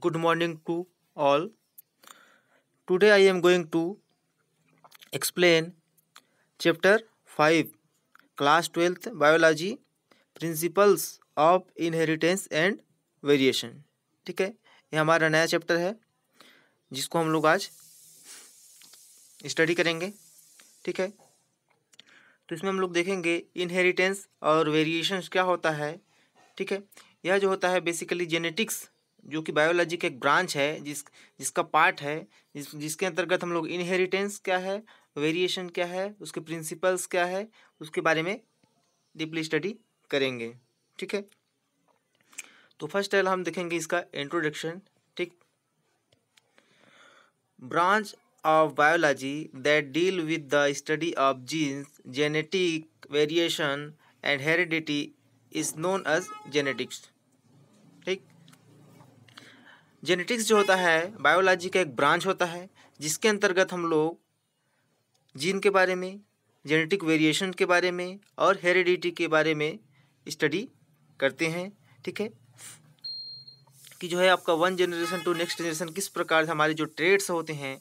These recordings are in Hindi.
good morning to all today I am going to explain chapter five class twelfth biology principles of inheritance and variation ठीक है ये हमारा नया चैप्टर है जिसको हम लोग आज स्टडी करेंगे ठीक है तो इसमें हम लोग देखेंगे इनहेरिटेंस और वेरिएशन क्या होता है ठीक है यह जो होता है बेसिकली जेनेटिक्स जो कि बायोलॉजी का एक ब्रांच है जिस जिसका पार्ट है जिस जिसके अंतर्गत हम लोग इनहेरिटेंस क्या है वेरिएशन क्या है उसके प्रिंसिपल्स क्या है उसके बारे में डीपली स्टडी करेंगे ठीक है तो फर्स्ट ऑल हम देखेंगे इसका इंट्रोडक्शन ठीक branch of biology that deal with the study of genes genetic variation and heredity is known as genetics genetics जो होता है बायोलॉजी का एक ब्रांच होता है जिसके अंतर्गत हम लोग जीन के बारे में जेनेटिक वेरिएशन के बारे में और हेरिडिटी के बारे में स्टडी करते हैं ठीक है कि जो है आपका one generation to next generation किस प्रकार से हमारे जो ट्रेड्स होते हैं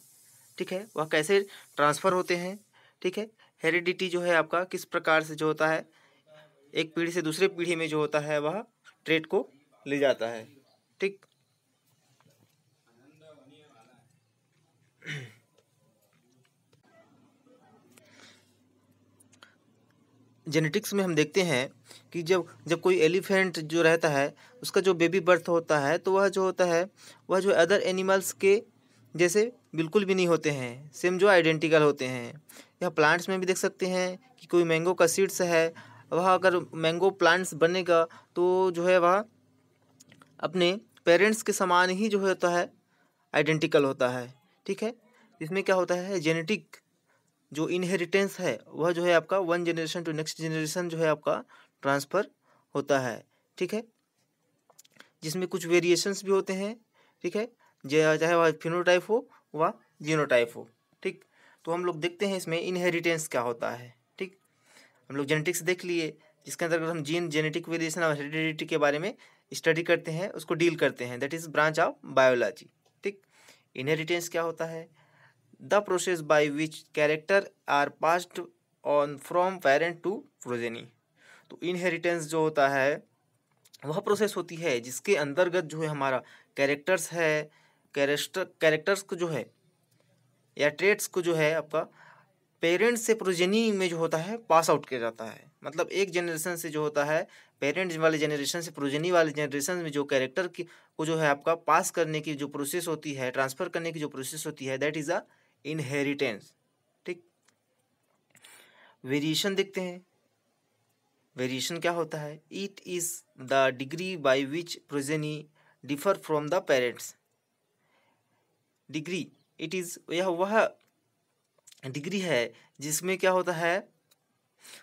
ठीक है वह कैसे ट्रांसफ़र होते हैं ठीक है हेरिडिटी जो है आपका किस प्रकार से जो होता है एक पीढ़ी से दूसरे पीढ़ी में जो होता है वह ट्रेड को ले जाता है ठीक जेनेटिक्स में हम देखते हैं कि जब जब कोई एलिफेंट जो रहता है उसका जो बेबी बर्थ होता है तो वह जो होता है वह जो अदर एनिमल्स के जैसे बिल्कुल भी नहीं होते हैं सेम जो आइडेंटिकल होते हैं यह प्लांट्स में भी देख सकते हैं कि कोई मैंगो का सीड्स है वह अगर मैंगो प्लांट्स बनेगा तो जो है वह अपने पेरेंट्स के समान ही जो होता है आइडेंटिकल होता है ठीक है इसमें क्या होता है जेनेटिक जो इनहेरिटेंस है वह जो है आपका one generation to next generation जो है आपका ट्रांसफ़र होता है ठीक है जिसमें कुछ वेरिएशंस भी होते हैं ठीक है चाहे वह फिनोटाइप हो व जीनोटाइप हो ठीक तो हम लोग देखते हैं इसमें इनहेरिटेंस क्या होता है ठीक हम लोग जेनेटिक्स देख लिए जिसके अंतर्गत हम जीन जेनेटिक वेरिएशन और हेरिडिटी के बारे में स्टडी करते हैं उसको डील करते हैं that is branch of biology ठीक इनहेरिटेंस क्या होता है the process by which character are passed on from parent to progeny तो इनहेरिटेंस जो होता है वह प्रोसेस होती है जिसके अंतर्गत जो है हमारा कैरेक्टर्स है कैरेक्टर कैरेक्टर्स को जो है या ट्रेट्स को जो है आपका पेरेंट्स से प्रोजेनी में जो होता है पास आउट किया जाता है मतलब एक जनरेशन से जो होता है पेरेंट्स वाले जनरेशन से प्रोजेनी वाले जनरेशन में जो कैरेक्टर की को जो है आपका पास करने की जो प्रोसेस होती है ट्रांसफ़र करने की जो प्रोसेस होती है दैट इज़ अ इनहेरिटेंस ठीक वेरिएशन देखते हैं वेरिएशन क्या होता है it is the degree by which progeny differ from the parents degree it is यह वह डिग्री है जिसमें क्या होता है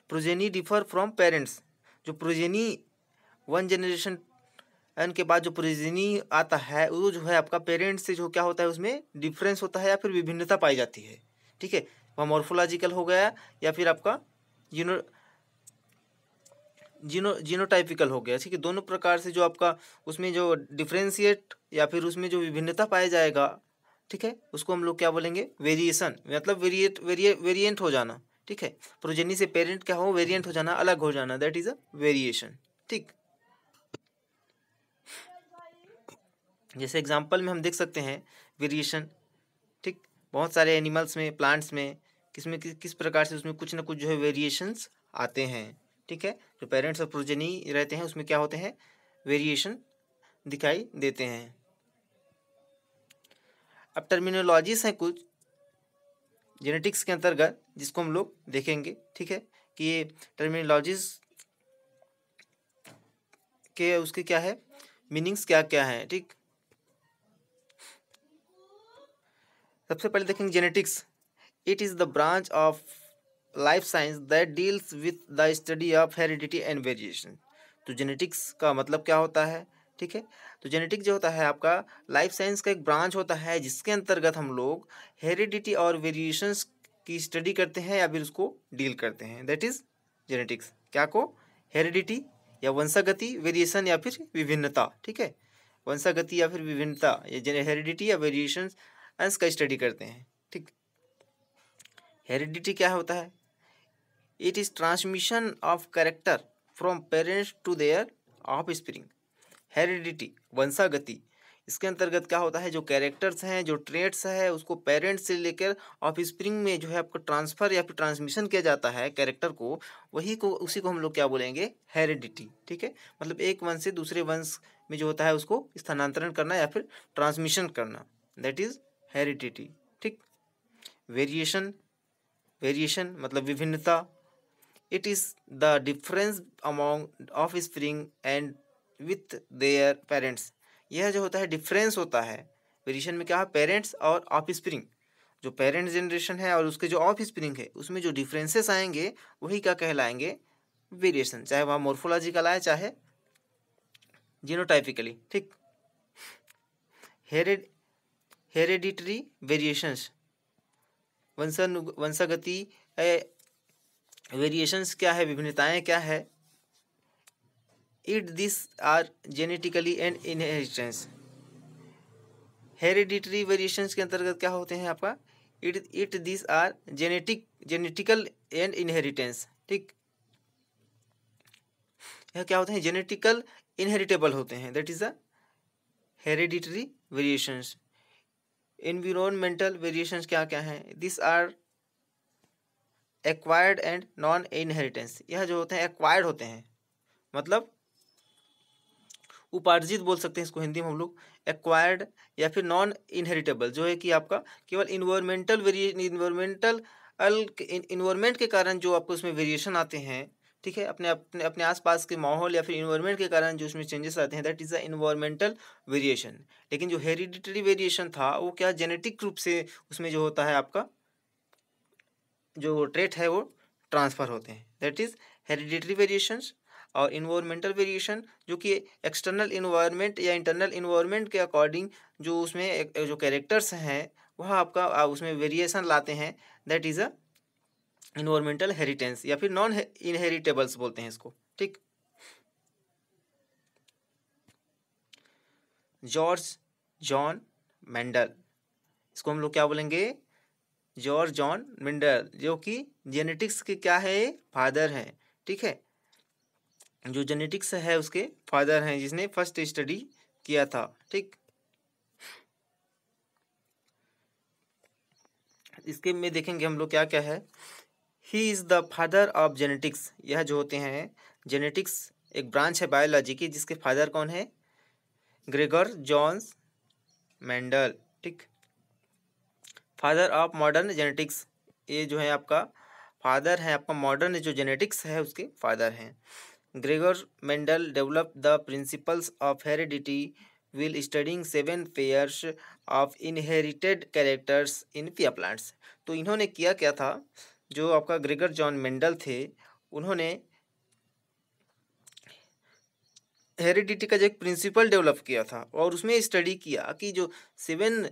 प्रोजेनी डिफर फ्रॉम पेरेंट्स जो प्रोजेनी वन जनरेशन एन के बाद जो प्रिजनी आता है वो जो है आपका पेरेंट से जो क्या होता है उसमें डिफरेंस होता है या फिर विभिन्नता पाई जाती है ठीक है वह मॉर्फोलॉजिकल हो गया या फिर आपका यूनो जीनो जीनोटाइपिकल हो गया ठीक है दोनों प्रकार से जो आपका उसमें जो डिफ्रेंशिएट या फिर उसमें जो विभिन्नता पाया जाएगा ठीक है उसको हम लोग क्या बोलेंगे वेरिएशन मतलब वेरिएट वेरिए वेरिएंट हो जाना ठीक है प्रोजेनी से पेरेंट क्या हो वेरिएंट हो जाना अलग हो जाना दैट इज़ अ वेरिएशन ठीक जैसे एग्जाम्पल में हम देख सकते हैं वेरिएशन ठीक बहुत सारे एनिमल्स में प्लांट्स में किस में कि, किस प्रकार से उसमें कुछ ना कुछ जो है वेरिएशंस आते हैं ठीक है जो पेरेंट्स और प्रोजनी रहते हैं उसमें क्या होते हैं वेरिएशन दिखाई देते हैं अब टर्मिनोलॉजीज हैं कुछ जेनेटिक्स के अंतर्गत जिसको हम लोग देखेंगे ठीक है कि ये टर्मिनोलॉजीज के उसके क्या है मीनिंग्स क्या क्या हैं ठीक सबसे पहले देखेंगे genetics it is the branch of life science that deals with the study of heredity and variation तो जेनेटिक्स का मतलब क्या होता है ठीक है तो जेनेटिक्स जो होता है आपका लाइफ साइंस का एक ब्रांच होता है जिसके अंतर्गत हम लोग हेरिडिटी और वेरिएशंस की स्टडी करते हैं या फिर उसको डील करते हैं दैट इज़ जेनेटिक्स क्या को हेरिडिटी या वंशागति वेरिएशन या फिर विभिन्नता ठीक है वंशागति या फिर विभिन्नता ये हेरिडिटी या वेरिएशन अंश का स्टडी करते हैं ठीक हेरिडिटी क्या होता है it is transmission of character from parents to their offspring heredity वंशागति इसके अंतर्गत क्या होता है जो कैरेक्टर्स हैं जो ट्रेट्स है उसको पेरेंट्स से लेकर ऑफ स्प्रिंग में जो है आपका ट्रांसफ़र या फिर ट्रांसमिशन किया जाता है कैरेक्टर को वही को उसी को हम लोग क्या बोलेंगे हेरिडिटी ठीक है मतलब एक वंश से दूसरे वंश में जो होता है उसको स्थानांतरण करना या फिर ट्रांसमिशन करना दैट इज़ हेरिडिटी ठीक वेरिएशन वेरिएशन मतलब विभिन्नता it is the difference among offspring and with their parents यह जो होता है डिफरेंस होता है वेरिएशन में क्या है पेरेंट्स और ऑफ स्प्रिंग जो पेरेंट्स जनरेशन है और उसके जो ऑफ स्प्रिंग है उसमें जो डिफरेंसेस आएंगे वही क्या कहलाएंगे वेरिएशन चाहे वह मोर्फोलॉजिकल आए चाहे जीनोटाइपिकली ठीक हेरिड हेरेडिटरी वेरिएशंस वंशन वंशागति वेरिएशंस क्या है विभिन्नताएं क्या है it this are genetically and inheritance hereditary variations के अंतर्गत क्या होते हैं आपका it it this are genetic genetical and inheritance ठीक यह क्या होते हैं जेनेटिकल इनहेरिटेबल होते हैं that is a hereditary variations environmental variation क्या क्या हैं this are acquired and non inheritance यह जो होते हैं एक्वायर्ड होते हैं मतलब उपार्जित बोल सकते हैं इसको हिंदी में हम लोग एक्वायर्ड या फिर नॉन इनहेरिटेबल जो है कि आपका केवल इन्वायरमेंटल वेरिए इन्वायरमेंटल इन्वायरमेंट के कारण जो आपको उसमें वेरिएशन आते हैं ठीक है अपने अपने अपने आसपास के माहौल या फिर इन्वायरमेंट के कारण जो उसमें चेंजेस आते हैं that is a environmental variation लेकिन जो हेरिडिटरी वेरिएशन था वो क्या जेनेटिक रूप से उसमें जो होता है आपका जो ट्रेट है वो ट्रांसफ़र होते हैं दैट इज़ हेरिडिटरी वेरिएशन और इन्वायरमेंटल वेरिएशन जो कि एक्सटर्नल इन्वायरमेंट या इंटरनल इन्वायरमेंट के अकॉर्डिंग जो उसमें जो कैरेक्टर्स हैं वह आपका उसमें वेरिएशन लाते हैं that is a environmental heritance या फिर नॉन इनहेरिटेबल्स बोलते हैं इसको ठीक जॉर्ज जॉन मेंडल इसको हम लोग क्या बोलेंगे जॉर्ज जॉन मेंडल जो कि जेनेटिक्स के क्या है फादर हैं ठीक है जो जेनेटिक्स है उसके फादर हैं जिसने फर्स्ट स्टडी किया था ठीक इसके में देखेंगे हम लोग क्या क्या है he is the father of genetics यह जो होते हैं जेनेटिक्स एक ब्रांच है बायोलॉजी की जिसके फादर कौन है ग्रेगर जॉन्स मैंडल ठीक फादर ऑफ मॉडर्न जेनेटिक्स ये जो है आपका फादर है आपका मॉडर्न जो जेनेटिक्स है उसके फादर हैं Gregor Mendel develop the principles of heredity will studying seven pairs of inherited characters in pea plants तो इन्होंने किया क्या था जो आपका ग्रेगर जॉन मेंडल थे उन्होंने हेरिडिटी का जो एक प्रिंसिपल डेवलप किया था और उसमें स्टडी किया कि जो सेवन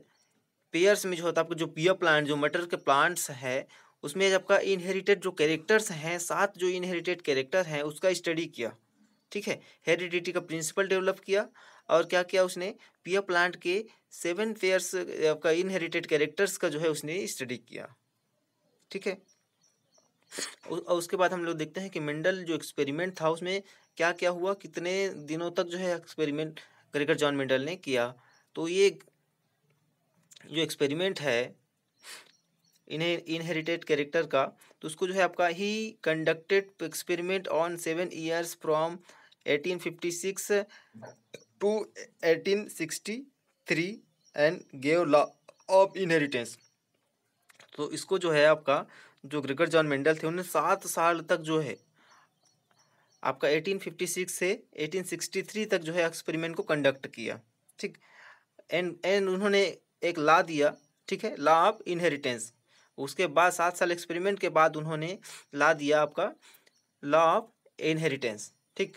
पेयर्स में जो होता है आपका जो पिया प्लांट जो मटर के प्लांट्स है उसमें आपका इनहेरिटेड जो कैरेक्टर्स हैं सात जो इनहेरिटेड कैरेक्टर हैं उसका स्टडी किया ठीक है हेरिडिटी का प्रिंसिपल डेवलप किया और क्या किया उसने पिया प्लांट के सेवन पेयर्स आपका इनहेरिटेड कैरेक्टर्स का जो है उसने स्टडी किया ठीक है और उसके बाद हम लोग देखते हैं कि मेंडल जो एक्सपेरिमेंट था उसमें क्या क्या हुआ कितने दिनों तक जो है एक्सपेरिमेंट ग्रेगर जॉन मेंडल ने किया तो ये जो एक्सपेरिमेंट है इन्हें इनहेरिटेड कैरेक्टर का तो उसको जो है आपका he conducted experiment on seven years from eighteen fifty six to eighteen sixty three and gave law of inheritance तो इसको जो है आपका जो ग्रेगर जॉन मेंडल थे उन्होंने सात साल तक जो है आपका 1856 से 1863 तक जो है एक्सपेरिमेंट को कंडक्ट किया ठीक एंड एंड उन्होंने एक ला दिया ठीक है लॉ ऑफ इनहेरिटेंस उसके बाद सात साल एक्सपेरिमेंट के बाद उन्होंने ला दिया आपका लॉ ऑफ इनहेरिटेंस ठीक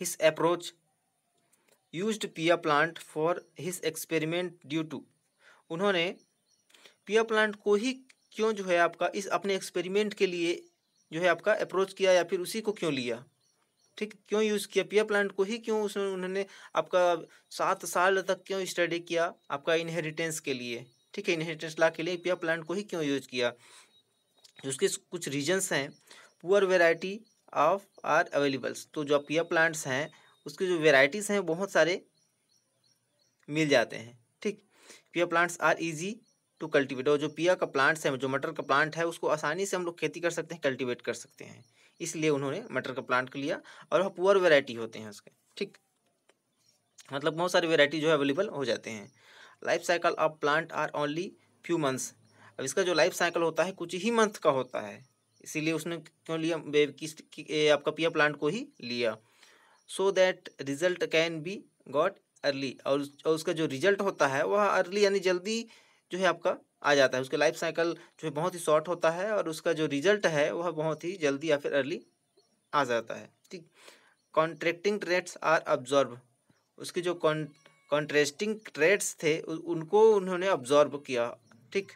his approach use pea plant for his experiment due to उन्होंने पिया प्लांट को ही क्यों जो है आपका इस अपने एक्सपेरिमेंट के लिए जो है आपका अप्रोच किया या फिर उसी को क्यों लिया ठीक क्यों यूज़ किया पिया प्लांट को ही क्यों उसमें उन्होंने आपका सात साल तक क्यों स्टडी किया आपका इनहेरिटेंस के लिए ठीक है इनहेरिटेंस ला के लिए पिया प्लांट को ही क्यों यूज किया उसके कुछ रीजन्स हैं poor variety of are availables तो जो पिया प्लांट्स हैं उसके जो वेराइटीज़ हैं बहुत सारे मिल जाते हैं ठीक pea plants are easy to cultivate और जो पिया का प्लांट्स है जो मटर का प्लांट है उसको आसानी से हम लोग खेती कर सकते हैं कल्टीवेट कर सकते हैं इसलिए उन्होंने मटर का प्लांट लिया और वह पुअर वेराइटी होते हैं उसके ठीक मतलब बहुत सारी वेराइटी जो है अवेलेबल हो जाते हैं life cycle of plant are only few months अब इसका जो लाइफ साइकिल होता है कुछ ही मंथ का होता है इसीलिए उसने क्यों लिया किस आपका पिया प्लांट को ही लिया so that result can be got early और उसका जो रिजल्ट होता है वह अर्ली यानी जल्दी जो है आपका आ जाता है उसका लाइफ साइकिल जो है बहुत ही शॉर्ट होता है और उसका जो रिजल्ट है वह बहुत ही जल्दी या फिर अर्ली आ जाता है ठीक कॉन्ट्रेक्टिंग ट्रेड्स आर ऑब्जॉर्ब उसके जो कॉन्ट्रेस्टिंग ट्रेड्स थे उनको उन्होंने ऑब्जॉर्ब किया ठीक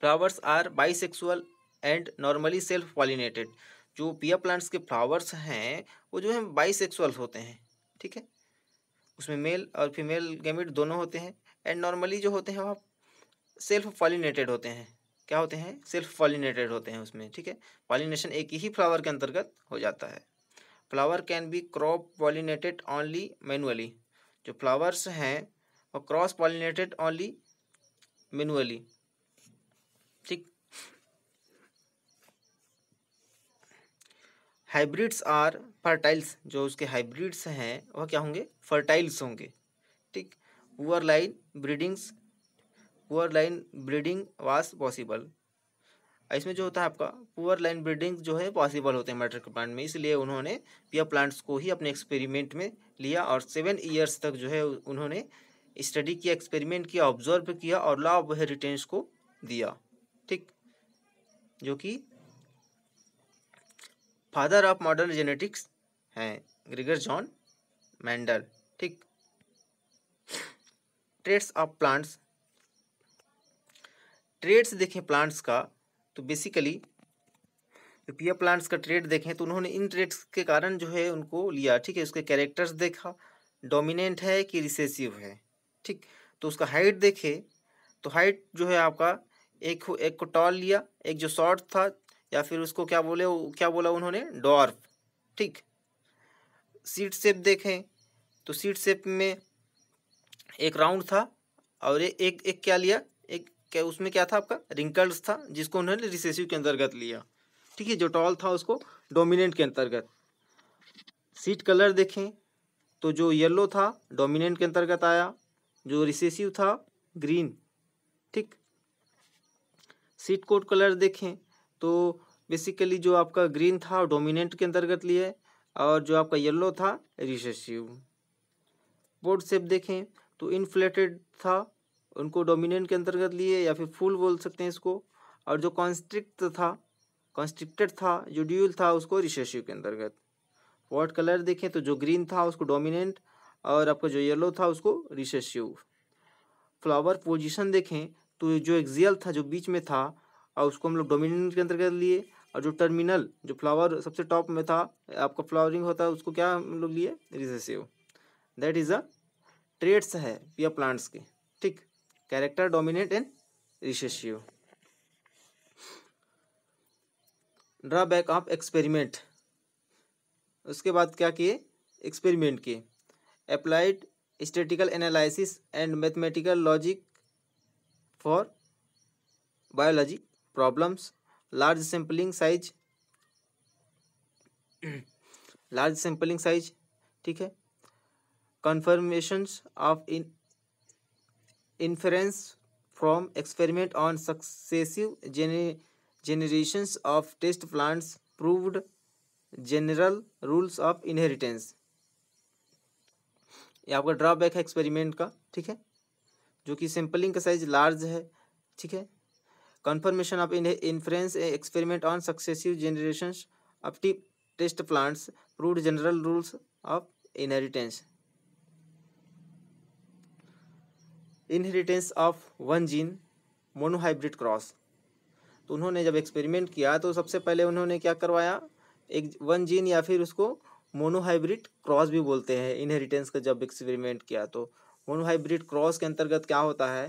flowers are bisexual and normally self pollinated जो पिया प्लांट्स के फ्लावर्स हैं वो जो है बाइसेक्सुअल होते हैं ठीक है उसमें मेल और फीमेल गैमिट दोनों होते हैं एंड नॉर्मली जो होते हैं वह सेल्फ पॉलिनेटेड होते हैं क्या होते हैं सेल्फ पॉलिनेटेड होते हैं उसमें ठीक है पॉलिनेशन एक ही फ्लावर के अंतर्गत हो जाता है flower can be crop pollinated only manually जो फ्लावर्स हैं वो क्रॉस पॉलिनेटेड ऑनली मैनुअली ठीक हाइब्रिड्स आर फर्टाइल्स जो उसके हाइब्रिड्स हैं वह क्या होंगे फर्टाइल्स होंगे poor line breedings poor line breeding was possible इसमें जो होता है आपका पुअर लाइन ब्रीडिंग जो है पॉसिबल होते हैं मटर के प्लांट में इसलिए उन्होंने पिया प्लांट्स को ही अपने एक्सपेरिमेंट में लिया और सेवन ईयर्स तक जो है उन्होंने स्टडी किया एक्सपेरिमेंट किया ऑब्जर्व किया और लॉ ऑफ हेरिटेंस को दिया ठीक जो कि फादर ऑफ मॉडर्न जेनेटिक्स हैं ग्रिगर जॉन मैंडल ठीक ट्रेड्स ऑफ प्लांट्स ट्रेड्स देखें प्लांट्स का तो बेसिकली रुपया प्लांट्स का ट्रेड देखें तो उन्होंने इन ट्रेड्स के कारण जो है उनको लिया ठीक है उसके कैरेक्टर्स देखा डोमिनेंट है कि रिसेसिव है ठीक तो उसका हाइट देखे तो हाइट जो है आपका एक एक को टॉल लिया एक जो शॉर्ट था या फिर उसको क्या बोले क्या बोला उन्होंने डॉर्फ ठीक सीट सेप देखें तो सीट सेप में एक राउंड था और एक एक क्या लिया एक क्या उसमें क्या था आपका रिंकल्स था जिसको उन्होंने रिसेसिव के अंतर्गत लिया ठीक है जो टॉल था उसको डोमिनेंट के अंतर्गत सीट कलर देखें तो जो येलो था डोमिनेंट के अंतर्गत आया जो रिसेसिव था ग्रीन ठीक सीट कोड कलर देखें तो बेसिकली जो आपका ग्रीन था डोमिनेंट के अंतर्गत लिए और जो आपका येलो था रिसेसिव बोर्ड सेप देखें तो इनफ्लेटेड था उनको डोमिनेंट के अंतर्गत लिए या फिर फुल बोल सकते हैं इसको और जो कॉन्स्ट्रिक्ट था कॉन्स्ट्रिक्टेड था जो ड्यूल था उसको रिसेसिव के अंतर्गत वॉट कलर देखें तो जो ग्रीन था उसको डोमिनेंट और आपका जो येलो था उसको रिसेसिव फ्लावर पोजिशन देखें तो जो एक्जियल था जो बीच में था और उसको हम लोग डोमिनेंट के अंतर्गत लिए और जो टर्मिनल जो फ्लावर सबसे टॉप में था आपका फ्लावरिंग होता है उसको क्या हम लोग लिए recessive that is a traits है या प्लांट्स के ठीक character dominate and recessive drawback of experiment उसके बाद क्या किए एक्सपेरिमेंट किए applied statistical analysis and mathematical logic for biology problems large sampling size large sampling size ठीक है confirmations of in inference from experiment on successive gener generations of test plants proved general rules of inheritance ये आपका ड्रॉबैक है एक्सपेरिमेंट का ठीक है जो कि सैंपलिंग का साइज लार्ज है ठीक है confirmation of inference experiment on successive generation of T test plants prove general rules of inheritance inheritance of one gene monohybrid cross तो उन्होंने जब एक्सपेरिमेंट किया तो सबसे पहले उन्होंने क्या करवाया एक वन जीन या फिर उसको मोनोहाइब्रिड क्रॉस भी बोलते हैं इनहेरिटेंस का जब एक्सपेरिमेंट किया तो मोनोहाइब्रिड क्रॉस के अंतर्गत क्या होता है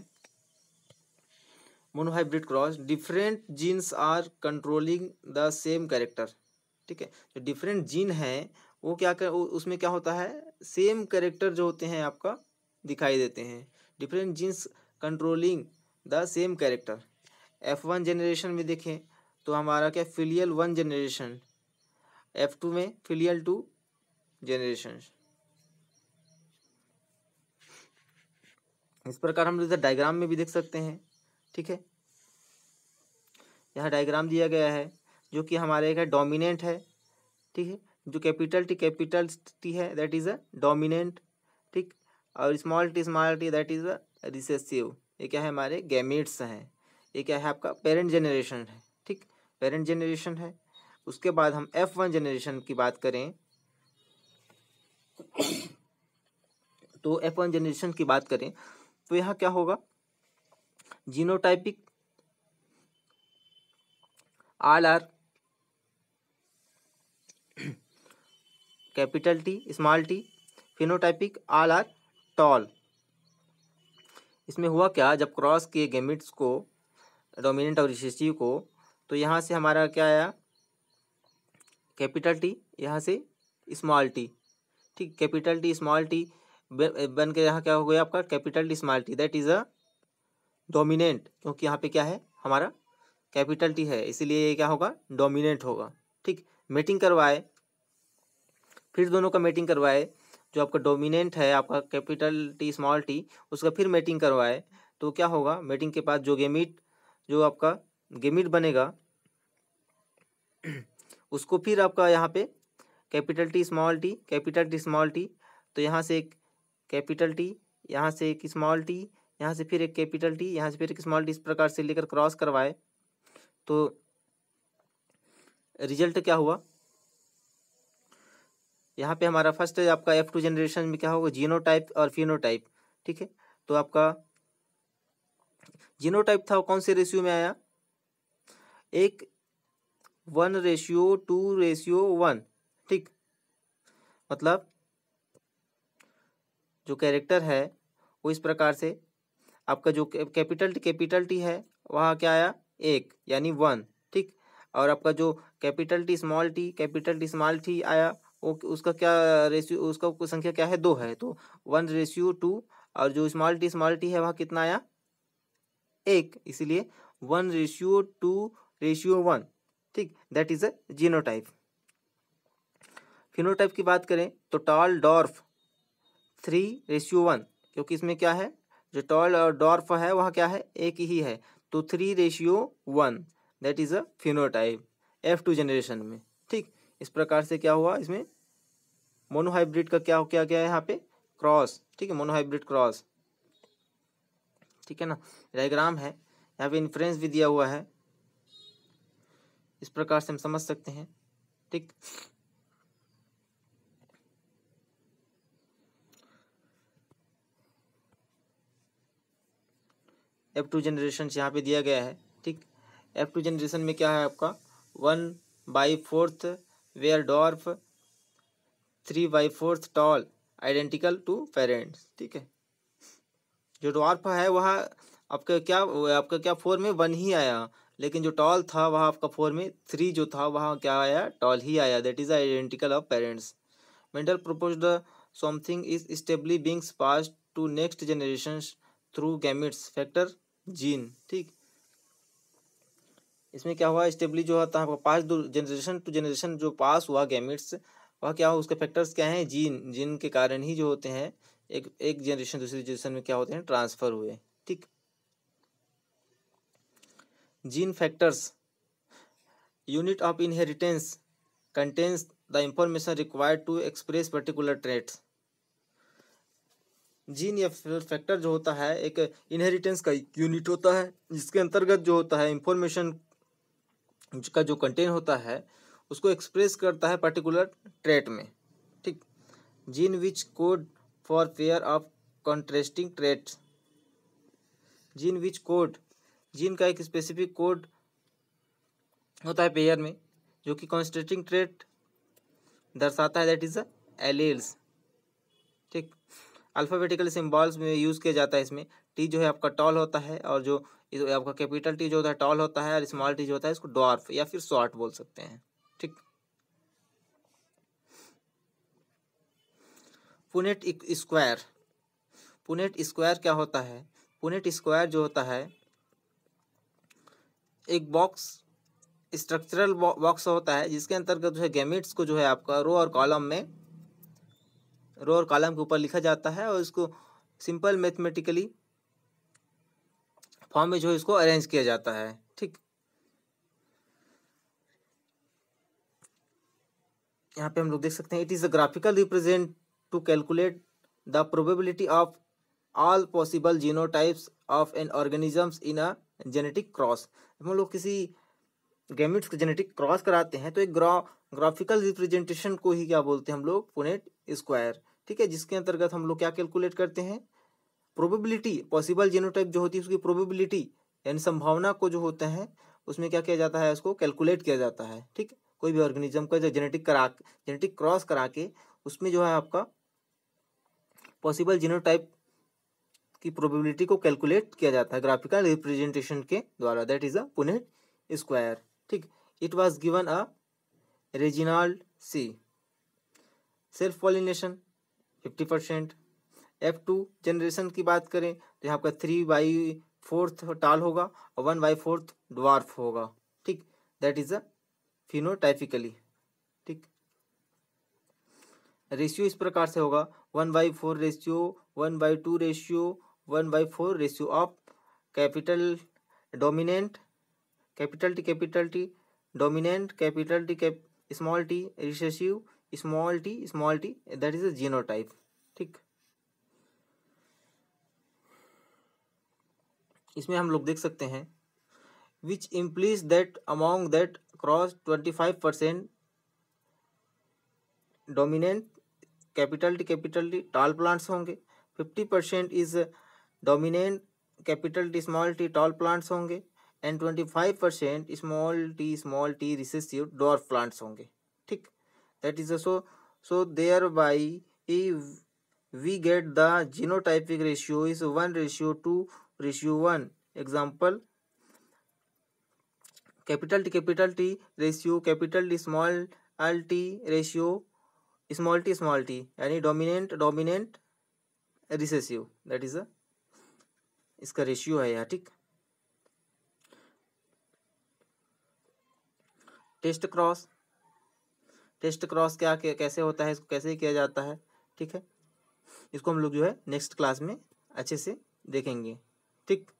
monohybrid cross different genes are controlling the same character ठीक है जो डिफरेंट जीन हैं वो क्या कर उसमें क्या होता है सेम कैरेक्टर जो होते हैं आपका दिखाई देते हैं different genes controlling the same character F one generation में देखें तो हमारा क्या filial one generation F two में फिलियल टू जनरेशन इस प्रकार हम इधर डायग्राम में भी देख सकते हैं ठीक है यहाँ डायग्राम दिया गया है जो कि हमारे एक डोमिनेंट है ठीक है जो कैपिटल टी कैपिटल टी है दैट इज़ अ डोमिनेंट और small T small T that is recessive ये क्या है हमारे गैमिट्स हैं ये क्या है आपका पेरेंट जनरेशन है ठीक पेरेंट जनरेशन है उसके बाद हम एफ वन जनरेशन की बात करें तो एफ वन जनरेशन की बात करें तो यहाँ क्या होगा genotypic all are capital T small T phenotypic all are tall इसमें हुआ क्या जब क्रॉस किए गेमिट्स को डोमिनेंट और रिसेसिव को तो यहाँ से हमारा क्या आया कैपिटल टी यहाँ से स्मॉल टी ठीक कैपिटल टी स्मॉल टी बन के यहाँ क्या हो गया आपका capital T small T that is a dominant क्योंकि यहाँ पे क्या है हमारा कैपिटल टी है इसीलिए ये क्या होगा डोमिनेंट होगा ठीक मीटिंग करवाए फिर दोनों का मीटिंग करवाए जो आपका डोमिनेंट है आपका कैपिटल टी स्मॉल टी उसका फिर मेटिंग करवाए तो क्या होगा मेटिंग के बाद जो गेमिट जो आपका गेमिट बनेगा उसको फिर आपका यहाँ पे capital T small T capital T small T तो यहाँ से एक कैपिटल टी यहाँ से एक स्मॉल टी यहाँ से फिर एक कैपिटल टी यहाँ से फिर एक स्मॉल टी इस प्रकार से लेकर क्रॉस करवाए तो रिजल्ट क्या हुआ यहाँ पे हमारा फर्स्ट है आपका एफ टू जनरेशन में क्या होगा जीनोटाइप और फिनोटाइप ठीक है तो आपका जीनोटाइप था कौन से रेशियो में आया एक one ratio two ratio one ठीक मतलब जो कैरेक्टर है वो इस प्रकार से आपका जो कैपिटल कैपिटल टी है वहाँ क्या आया एक यानी वन ठीक और आपका जो capital T small T capital T small T आया उसका क्या रेशियो उसका संख्या क्या है दो है तो वन रेशियो टू और जो स्मॉल टी स्मॉल टी है वह कितना आया एक इसीलिए one ratio two ratio one ठीक that is a genotype phenotype की बात करें तो tall dwarf three ratio one क्योंकि इसमें क्या है जो टॉल और डॉर्फ है वह क्या है एक ही है तो three ratio one that is a phenotype F two generation में ठीक इस प्रकार से क्या हुआ इसमें मोनोहाइब्रिड का क्या क्या क्या है यहाँ पे क्रॉस ठीक है मोनोहाइब्रिड क्रॉस ठीक है ना डायग्राम है यहाँ पे इन्फ्रेंस भी दिया हुआ है इस प्रकार से हम समझ सकते हैं ठीक एफ टू जनरेशन यहाँ पे दिया गया है ठीक एफ टू जनरेशन में क्या है आपका one by fourth where dwarf three by fourth tall identical to parents ठीक है जो डॉर्फ है वह आपका क्या आपका क्या फोर में वन ही आया लेकिन जो टॉल था वह आपका फोर में थ्री जो था वह क्या आया टॉल ही आया that is identical of parents Mendel propose something is stably beings pass to next generation through gametes factor gene ठीक इसमें क्या हुआ स्टेबली जो होता है आपका पास जनरेशन टू जनरेशन जो पास हुआ गैमिट्स वह क्या हुआ उसके फैक्टर्स क्या हैं जीन जीन के कारण ही जो होते हैं एक एक जनरेशन दूसरी जनरेशन में क्या होते हैं ट्रांसफर हुए ठीक gene factors unit of inheritance contains the information required to express particular traits gene या फैक्टर जो होता है एक इनहेरिटेंस का यूनिट होता है जिसके अंतर्गत जो होता है इंफॉर्मेशन का जो कंटेंट होता है उसको एक्सप्रेस करता है पर्टिकुलर ट्रेट में ठीक gene which code for pair of contrasting trait gene which code gene का एक स्पेसिफिक कोड होता है पेयर में जो कि कॉन्स्ट्रेटिंग ट्रेट दर्शाता है दैट इज अलेल्स ठीक अल्फ़ाबेटिकल सिम्बॉल्स में यूज़ किया जाता है इसमें टी जो है आपका टॉल होता है और जो तो आपका कैपिटल टी जो होता है टॉल होता है और स्मॉल टी जो होता है इसको डॉर्फ या फिर शॉर्ट बोल सकते हैं ठीक पुनेट स्क्वायर पुनेट स्क्वायर क्या होता है पुनेट स्क्वायर जो होता है एक बॉक्स स्ट्रक्चरल बॉक्स होता है जिसके अंतर्गत जो है गैमिट्स को जो है आपका रो और कॉलम में रो और कॉलम के ऊपर लिखा जाता है और इसको सिंपल मैथमेटिकली फॉर्म में जो इसको अरेंज किया जाता है ठीक यहाँ पे हम लोग देख सकते हैं it is a graphical represent to calculate the probability of all possible genotypes of an organisms in a genetic cross हम लोग किसी गेमिट्स को जेनेटिक क्रॉस कराते हैं तो एक ग्रा ग्राफिकल रिप्रेजेंटेशन को ही क्या बोलते हैं हम लोग पुनेट स्क्वायर ठीक है जिसके अंतर्गत हम लोग क्या कैलकुलेट करते हैं प्रोबेबिलिटी पॉसिबल जीनोटाइप जो होती है उसकी प्रोबेबिलिटी यानी संभावना को जो होता है उसमें क्या किया जाता है उसको कैलकुलेट किया जाता है ठीक कोई भी ऑर्गेनिज्म का जो जेनेटिक करा जेनेटिक क्रॉस करा के उसमें जो है आपका पॉसिबल जीनोटाइप की प्रोबेबिलिटी को कैलकुलेट किया जाता है ग्राफिकल रिप्रेजेंटेशन के द्वारा that is a Punnett square ठीक it was given a Reginald C self pollination fifty percent F two generation की बात करें तो यहाँ आपका थ्री बाई फोर्थ टाल होगा और वन बाई फोर्थ डॉर्फ होगा ठीक दैट इज अ फिनोटाइफिकली ठीक रेशियो इस प्रकार से होगा one by four ratio one by two ratio one by four ratio of capital dominant capital T capital T dominant capital T cap small T recessive small T small T that is a genotype ठीक इसमें हम लोग देख सकते हैं which implies that among that cross twenty five percent dominant capital T capital T tall plants होंगे fifty percent is dominant capital T small T tall plants होंगे and twenty five percent small T small T recessive dwarf plants होंगे ठीक that is so so thereby we get the genotypic ratio is one ratio two ratio one example capital T capital T ratio capital T small L T ratio small T small T यानी dominant dominant recessive that is a इसका रेशियो है यहाँ ठीक टेस्ट क्रॉस टेस्ट क्रॉस क्या कैसे होता है इसको कैसे किया जाता है ठीक है इसको हम लोग जो है नेक्स्ट क्लास में अच्छे से देखेंगे Tick,